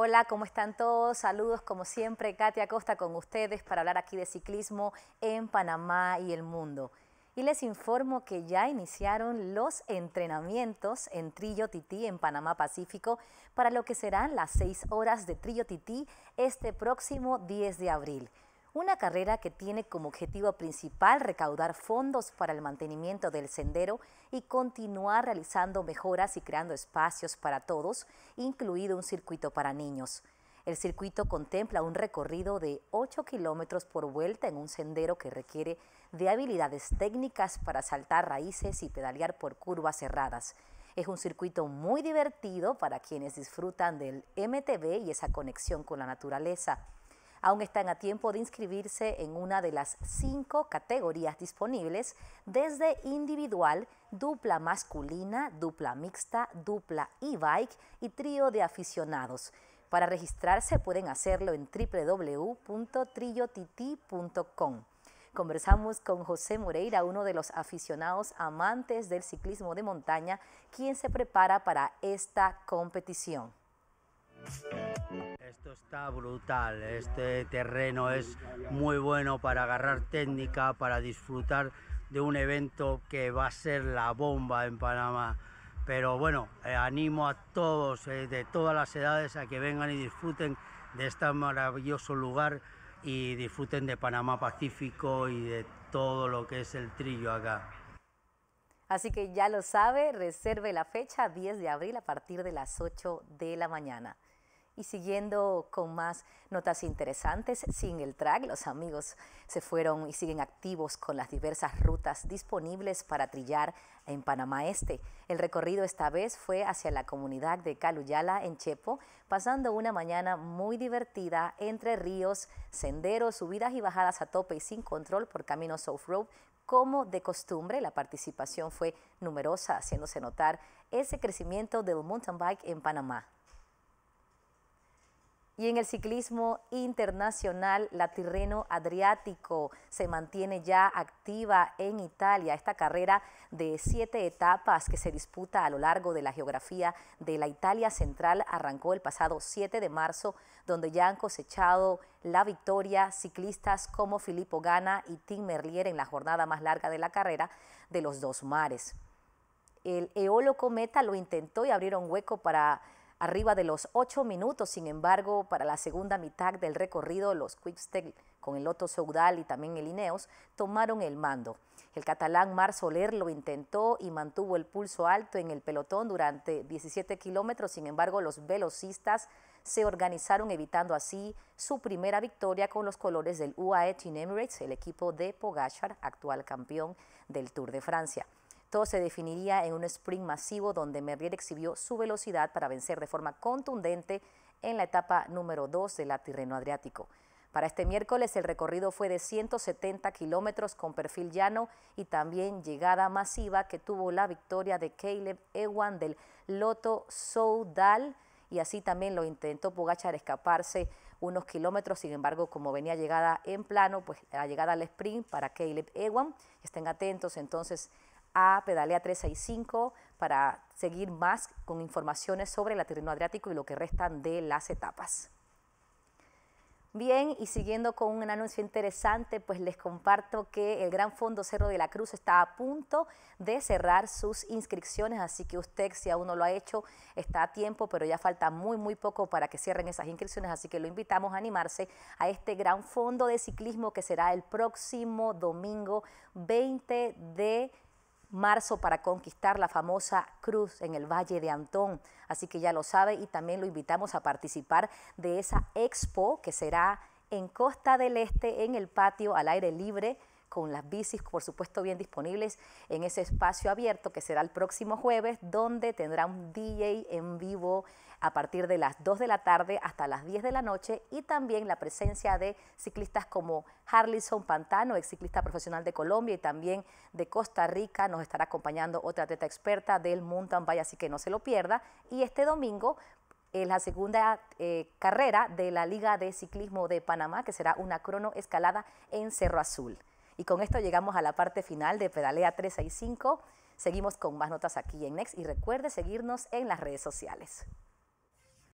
Hola, ¿cómo están todos? Saludos como siempre, Katia Costa con ustedes para hablar aquí de ciclismo en Panamá y el mundo. Y les informo que ya iniciaron los entrenamientos en Trillo Tití en Panamá Pacífico para lo que serán las seis horas de Trillo Tití este próximo 10 de abril una carrera que tiene como objetivo principal recaudar fondos para el mantenimiento del sendero y continuar realizando mejoras y creando espacios para todos, incluido un circuito para niños. El circuito contempla un recorrido de 8 kilómetros por vuelta en un sendero que requiere de habilidades técnicas para saltar raíces y pedalear por curvas cerradas. Es un circuito muy divertido para quienes disfrutan del MTB y esa conexión con la naturaleza. Aún están a tiempo de inscribirse en una de las cinco categorías disponibles, desde individual, dupla masculina, dupla mixta, dupla e-bike y trío de aficionados. Para registrarse pueden hacerlo en www.trillotiti.com. Conversamos con José Moreira, uno de los aficionados amantes del ciclismo de montaña, quien se prepara para esta competición. Esto está brutal, este terreno es muy bueno para agarrar técnica, para disfrutar de un evento que va a ser la bomba en Panamá. Pero bueno, eh, animo a todos eh, de todas las edades a que vengan y disfruten de este maravilloso lugar y disfruten de Panamá Pacífico y de todo lo que es el trillo acá. Así que ya lo sabe, reserve la fecha 10 de abril a partir de las 8 de la mañana. Y siguiendo con más notas interesantes, sin el track, los amigos se fueron y siguen activos con las diversas rutas disponibles para trillar en Panamá Este. El recorrido esta vez fue hacia la comunidad de Caluyala en Chepo, pasando una mañana muy divertida entre ríos, senderos, subidas y bajadas a tope y sin control por caminos off-road como de costumbre, la participación fue numerosa, haciéndose notar ese crecimiento del mountain bike en Panamá. Y en el ciclismo internacional, la Tirreno Adriático se mantiene ya activa en Italia. Esta carrera de siete etapas que se disputa a lo largo de la geografía de la Italia central arrancó el pasado 7 de marzo, donde ya han cosechado la victoria ciclistas como Filippo Gana y Tim Merlier en la jornada más larga de la carrera de los dos mares. El eolo Cometa lo intentó y abrieron hueco para arriba de los ocho minutos. Sin embargo, para la segunda mitad del recorrido, los Quickstep con el Loto Seudal y también el Ineos tomaron el mando. El catalán Mar Soler lo intentó y mantuvo el pulso alto en el pelotón durante 17 kilómetros. Sin embargo, los velocistas se organizaron evitando así su primera victoria con los colores del UAE Team Emirates, el equipo de Pogachar, actual campeón del Tour de Francia. Todo se definiría en un sprint masivo donde Merrier exhibió su velocidad para vencer de forma contundente en la etapa número 2 la Tirreno Adriático. Para este miércoles el recorrido fue de 170 kilómetros con perfil llano y también llegada masiva que tuvo la victoria de Caleb Ewan del Loto Soudal y así también lo intentó Pugachar escaparse unos kilómetros, sin embargo, como venía llegada en plano, pues la llegada al sprint para Caleb Ewan. Estén atentos entonces a Pedalea 365 para seguir más con informaciones sobre el Tirreno Adriático y lo que restan de las etapas. Bien, y siguiendo con un anuncio interesante, pues les comparto que el Gran Fondo Cerro de la Cruz está a punto de cerrar sus inscripciones, así que usted, si aún no lo ha hecho, está a tiempo, pero ya falta muy, muy poco para que cierren esas inscripciones, así que lo invitamos a animarse a este Gran Fondo de Ciclismo que será el próximo domingo 20 de marzo para conquistar la famosa Cruz en el Valle de Antón. Así que ya lo sabe y también lo invitamos a participar de esa expo que será en Costa del Este, en el patio al aire libre, con las bicis, por supuesto, bien disponibles en ese espacio abierto que será el próximo jueves, donde tendrá un DJ en vivo a partir de las 2 de la tarde hasta las 10 de la noche y también la presencia de ciclistas como Harlison Pantano, ex ciclista profesional de Colombia y también de Costa Rica. Nos estará acompañando otra atleta experta del mountain bike, así que no se lo pierda. Y este domingo es eh, la segunda eh, carrera de la Liga de Ciclismo de Panamá, que será una cronoescalada en Cerro Azul. Y con esto llegamos a la parte final de Pedalea 365. Seguimos con más notas aquí en Next y recuerde seguirnos en las redes sociales.